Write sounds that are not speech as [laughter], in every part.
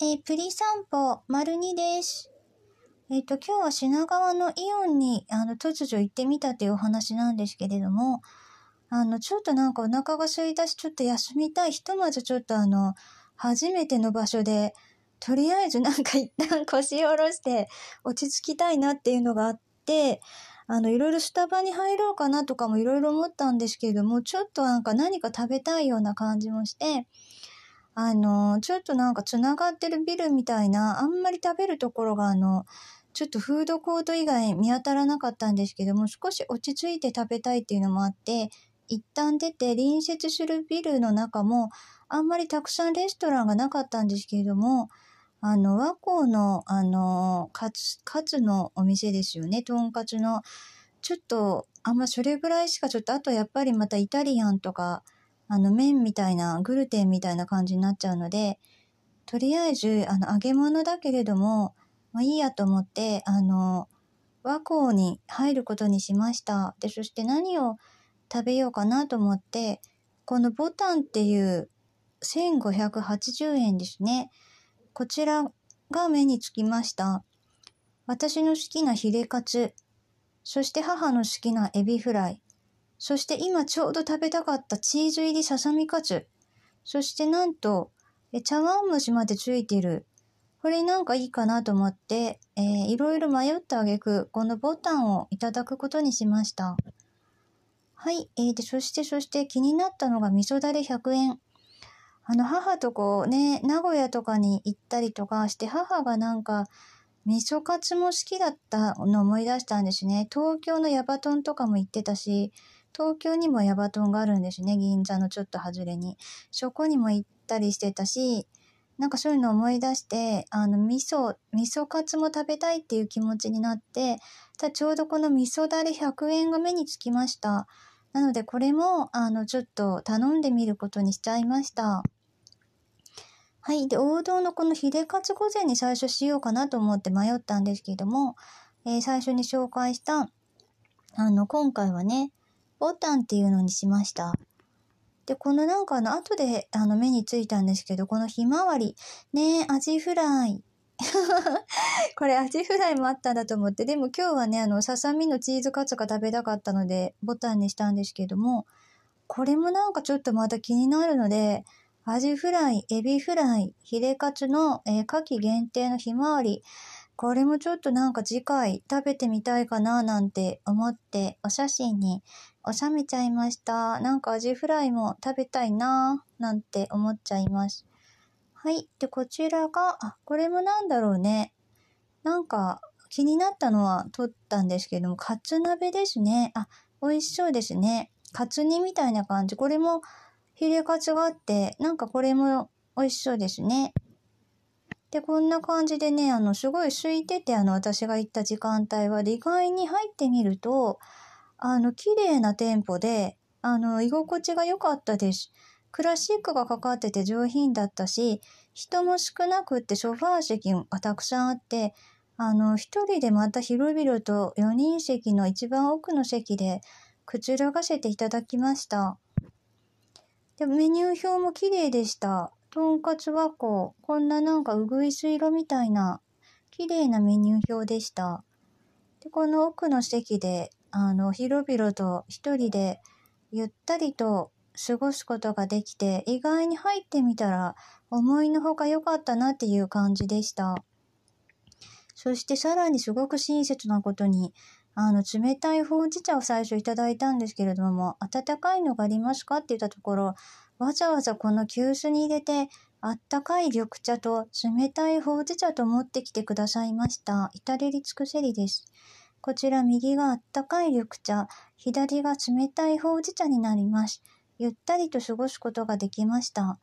えー、プリ散歩丸2です。えっ、ー、と、今日は品川のイオンに、あの、突如行ってみたというお話なんですけれども、あの、ちょっとなんかお腹が空いたし、ちょっと休みたい。ひとまずちょっとあの、初めての場所で、とりあえずなんか一旦 [laughs] 腰を下ろして落ち着きたいなっていうのがあって、あの、いろいろスタバに入ろうかなとかもいろいろ思ったんですけれども、ちょっとなんか何か食べたいような感じもして、あの、ちょっとなんか繋がってるビルみたいな、あんまり食べるところがあの、ちょっとフードコート以外見当たらなかったんですけども、少し落ち着いて食べたいっていうのもあって、一旦出て隣接するビルの中も、あんまりたくさんレストランがなかったんですけれども、あの、和光の、あの、カツ、カツのお店ですよね、とんかつの。ちょっと、あんまそれぐらいしか、ちょっと、あとやっぱりまたイタリアンとか、あの麺みたいなグルテンみたいな感じになっちゃうのでとりあえずあの揚げ物だけれどもまあ、いいやと思ってあの和光に入ることにしましたでそして何を食べようかなと思ってこのボタンっていう1580円ですねこちらが目につきました私の好きなヒレカツそして母の好きなエビフライそして今ちょうど食べたかったチーズ入りささみかつ。そしてなんと、え茶碗蒸しまでついてる。これなんかいいかなと思って、えー、いろいろ迷ったげく、このボタンをいただくことにしました。はい。えー、で、そしてそして気になったのが味噌だれ100円。あの、母とこうね、名古屋とかに行ったりとかして、母がなんか、味噌カツも好きだったのを思い出したんですね。東京のヤバトンとかも行ってたし、東京にもヤバトンがあるんですね、銀座のちょっと外れに。そこにも行ったりしてたし、なんかそういうの思い出して、あの、味噌、味噌カツも食べたいっていう気持ちになって、たちょうどこの味噌だれ100円が目につきました。なのでこれも、あの、ちょっと頼んでみることにしちゃいました。はい。で、王道のこのヒデカツ御膳に最初しようかなと思って迷ったんですけども、えー、最初に紹介した、あの、今回はね、ボタンっていうのにしました。で、このなんかあの、後であの目についたんですけど、このひまわり。ねえ、アジフライ。[laughs] これアジフライもあったんだと思って、でも今日はね、あの、ささみのチーズカツが食べたかったので、ボタンにしたんですけども、これもなんかちょっとまた気になるので、アジフライ、エビフライ、ヒレカツの、えー、夏季限定のひまわり。これもちょっとなんか次回食べてみたいかななんて思ってお写真にお冷めちゃいました。なんかアジフライも食べたいなぁ、なんて思っちゃいます。はい。で、こちらが、あ、これもなんだろうね。なんか気になったのは取ったんですけども、カツ鍋ですね。あ、美味しそうですね。カツ煮みたいな感じ。これもヒレカツがあって、なんかこれも美味しそうですね。で、こんな感じでね、あの、すごい空いてて、あの、私が行った時間帯は、意外に入ってみると、あの、綺麗なテンポで、あの、居心地が良かったです。クラシックがかかってて上品だったし、人も少なくってソファー席がたくさんあって、あの、一人でまた広々と4人席の一番奥の席でくつろがせていただきました。でメニュー表も綺麗でした。とんかつ和光、こんななんかうぐいす色みたいな綺麗なメニュー表でした。で、この奥の席であの、広々と一人でゆったりと過ごすことができて、意外に入ってみたら思いのほか良かったなっていう感じでした。そしてさらにすごく親切なことに、あの、冷たいほうじ茶を最初いただいたんですけれども、温かいのがありますかって言ったところ、わざわざこの急須に入れて、あったかい緑茶と冷たいほうじ茶と持ってきてくださいました。至れり尽くせりです。こちら右があったかい緑茶、左が冷たいほうじ茶になります。ゆったりと過ごすことができました。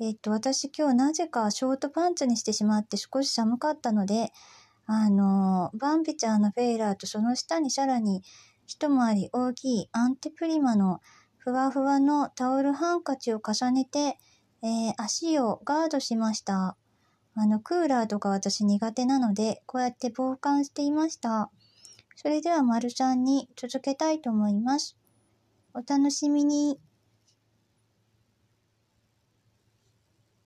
えっと、私今日なぜかショートパンツにしてしまって少し寒かったので、あの、バンビちゃんのフェイラーとその下にさらに一回り大きいアンテプリマのふわふわのタオルハンカチを重ねて、えー、足をガードしました。あの、クーラーとか私苦手なので、こうやって防寒していました。それでは、まるさんに続けたいと思います。お楽しみに。